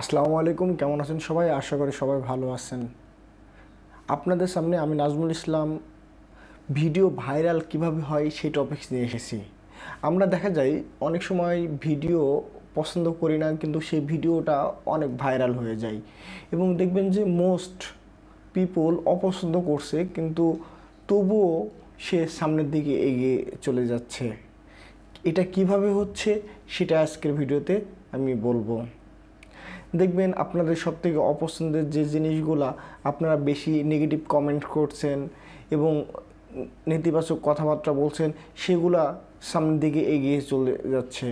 আসসালামু আলাইকুম কেমন আছেন সবাই আশা করি সবাই ভালো আছেন আপনাদের সামনে আমি নাজমুল ইসলাম ভিডিও ভাইরাল কিভাবে হয় সেই টপিক্স নিয়ে এসেছি আমরা দেখা যায় অনেক সময় ভিডিও পছন্দ করি না কিন্তু সেই ভিডিওটা অনেক ভাইরাল হয়ে যায় এবং দেখবেন যে মোস্ট পিপল অপছন্দ করছে কিন্তু তবুও সে সামনের দিকে এগিয়ে চলে যাচ্ছে এটা কিভাবে হচ্ছে সেটা আজকের ভিডিওতে আমি বলবো দেখবেন আপনাদের সব থেকে অপছন্দের যে জিনিসগুলা আপনারা বেশি নেগেটিভ কমেন্ট করছেন এবং নেতিবাচক কথাবার্তা বলছেন সেগুলা সামনের দিকে এগিয়ে চলে যাচ্ছে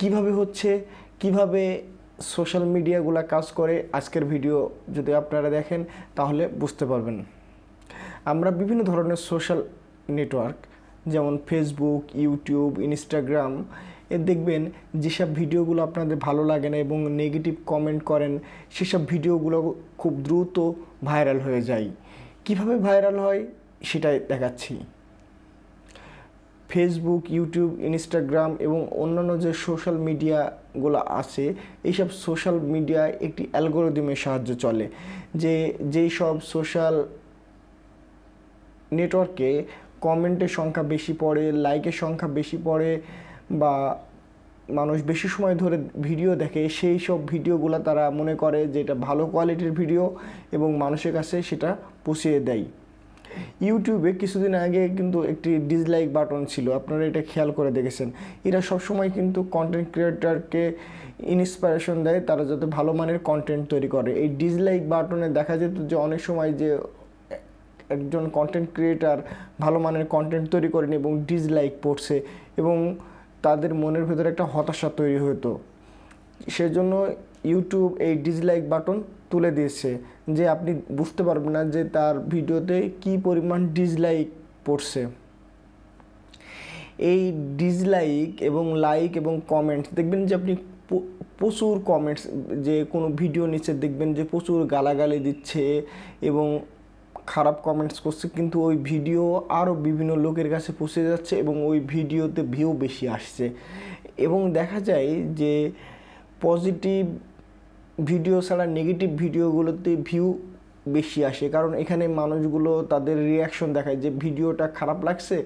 কিভাবে হচ্ছে কিভাবে সোশ্যাল মিডিয়াগুলা কাজ করে আজকের ভিডিও যদি আপনারা দেখেন তাহলে বুঝতে পারবেন আমরা বিভিন্ন ধরনের সোশ্যাল নেটওয়ার্ক যেমন ফেসবুক ইউটিউব ইনস্টাগ্রাম দেখবেন যেসব ভিডিওগুলো আপনাদের ভালো লাগে না এবং নেগেটিভ কমেন্ট করেন সেসব ভিডিওগুলো খুব দ্রুত ভাইরাল হয়ে যায় কিভাবে ভাইরাল হয় সেটাই দেখাচ্ছি ফেসবুক ইউটিউব ইনস্টাগ্রাম এবং অন্যান্য যে সোশ্যাল মিডিয়াগুলো আছে এইসব সোশ্যাল মিডিয়া একটি অ্যালগোরিদিমের সাহায্য চলে যে যেই সব সোশ্যাল নেটওয়ার্কে কমেন্টের সংখ্যা বেশি পড়ে লাইকের সংখ্যা বেশি পড়ে বা মানুষ বেশি সময় ধরে ভিডিও দেখে সেই সব ভিডিওগুলো তারা মনে করে যে এটা ভালো কোয়ালিটির ভিডিও এবং মানুষের কাছে সেটা পৌঁছিয়ে দেয় ইউটিউবে কিছুদিন আগে কিন্তু একটি ডিসলাইক বাটন ছিল আপনারা এটা খেয়াল করে দেখেছেন এরা সবসময় কিন্তু কন্টেন্ট ক্রিয়েটারকে ইন্সপিরেশন দেয় তারা যাতে ভালো মানের কন্টেন্ট তৈরি করে এই ডিসলাইক বাটনে দেখা যেত যে অনেক সময় যে একজন কন্টেন্ট ক্রিয়েটার ভালো মানের কন্টেন্ট তৈরি করেন এবং ডিসলাইক পড়ছে এবং তাদের মনের ভেতরে একটা হতাশা তৈরি হতো সেজন্য ইউটিউব এই ডিসলাইক বাটন তুলে দিয়েছে যে আপনি বুঝতে পারবেন না যে তার ভিডিওতে কি পরিমাণ ডিসলাইক পড়ছে এই ডিসলাইক এবং লাইক এবং কমেন্টস দেখবেন যে আপনি প্রচুর কমেন্টস যে কোনো ভিডিও নিচে দেখবেন যে প্রচুর গালাগালি দিচ্ছে এবং খারাপ কমেন্টস করছে কিন্তু ওই ভিডিও আরও বিভিন্ন লোকের কাছে পৌঁছে যাচ্ছে এবং ওই ভিডিওতে ভিউ বেশি আসছে এবং দেখা যায় যে পজিটিভ ভিডিও ছাড়া নেগেটিভ ভিডিওগুলোতে ভিউ বেশি আসে কারণ এখানে মানুষগুলো তাদের রিয়াকশন দেখায় যে ভিডিওটা খারাপ লাগছে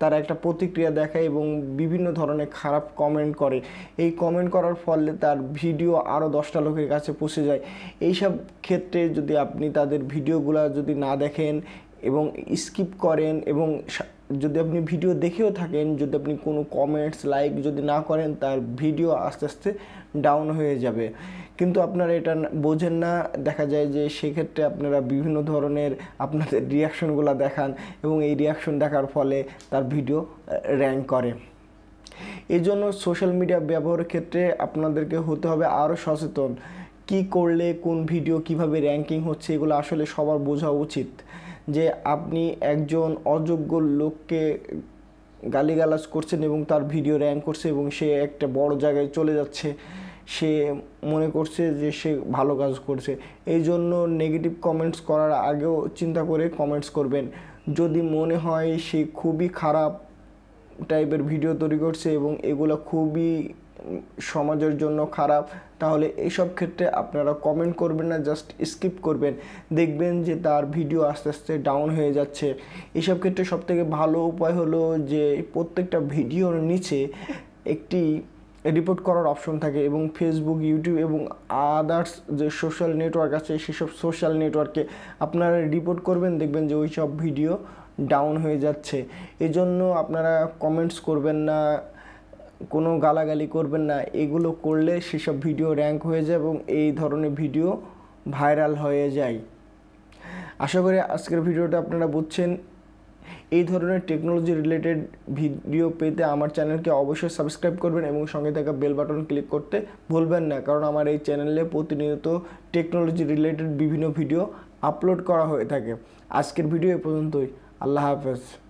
তারা একটা প্রতিক্রিয়া দেখায় এবং বিভিন্ন ধরনের খারাপ কমেন্ট করে এই কমেন্ট করার ফলে তার ভিডিও আরও দশটা লোকের কাছে পৌঁছে যায় এইসব ক্ষেত্রে যদি আপনি তাদের ভিডিওগুলো যদি না দেখেন এবং স্কিপ করেন এবং যদি আপনি ভিডিও দেখেও থাকেন যদি আপনি কোনো কমেন্টস লাইক যদি না করেন তার ভিডিও আস্তে আস্তে ডাউন হয়ে যাবে কিন্তু আপনারা এটা বোঝেন না দেখা যায় যে সেক্ষেত্রে আপনারা বিভিন্ন ধরনের আপনাদের রিয়াকশনগুলো দেখান এবং এই রিয়াকশন দেখার ফলে তার ভিডিও র্যাঙ্ক করে এই জন্য সোশ্যাল মিডিয়া ব্যবহারের ক্ষেত্রে আপনাদেরকে হতে হবে আরও সচেতন কি করলে কোন ভিডিও কিভাবে র্যাঙ্কিং হচ্ছে এগুলো আসলে সবার বোঝা উচিত যে আপনি একজন অযোগ্য লোককে গালিগালাজ করছেন এবং তার ভিডিও র্যাঙ্ক করছে এবং সে একটা বড় জায়গায় চলে যাচ্ছে সে মনে করছে যে সে ভালো কাজ করছে এই জন্য নেগেটিভ কমেন্টস করার আগেও চিন্তা করে কমেন্টস করবেন যদি মনে হয় সে খুবই খারাপ টাইপের ভিডিও তৈরি করছে এবং এগুলো খুবই সমাজের জন্য খারাপ তাহলে এইসব ক্ষেত্রে আপনারা কমেন্ট করবেন না জাস্ট স্কিপ করবেন দেখবেন যে তার ভিডিও আস্তে আস্তে ডাউন হয়ে যাচ্ছে এসব ক্ষেত্রে সবথেকে ভালো উপায় হলো যে প্রত্যেকটা ভিডিওর নিচে একটি রিপোর্ট করার অপশন থাকে এবং ফেসবুক ইউটিউব এবং আদার্স যে সোশ্যাল নেটওয়ার্ক আছে সেসব সোশ্যাল নেটওয়ার্কে আপনারা রিপোর্ট করবেন দেখবেন যে ওই সব ভিডিও ডাউন হয়ে যাচ্ছে এজন্য আপনারা কমেন্টস করবেন না কোনো গালাগালি করবেন না এগুলো করলে সেসব ভিডিও র্যাঙ্ক হয়ে যায় এবং এই ধরনের ভিডিও ভাইরাল হয়ে যায় আশা করি আজকের ভিডিওটা আপনারা বুঝছেন এই ধরনের টেকনোলজি রিলেটেড ভিডিও পেতে আমার চ্যানেলকে অবশ্যই সাবস্ক্রাইব করবেন এবং সঙ্গে থাকা বেল বাটন ক্লিক করতে ভুলবেন না কারণ আমার এই চ্যানেলে প্রতিনিয়ত টেকনোলজি রিলেটেড বিভিন্ন ভিডিও আপলোড করা হয়ে থাকে আজকের ভিডিও এ পর্যন্তই আল্লাহ হাফেজ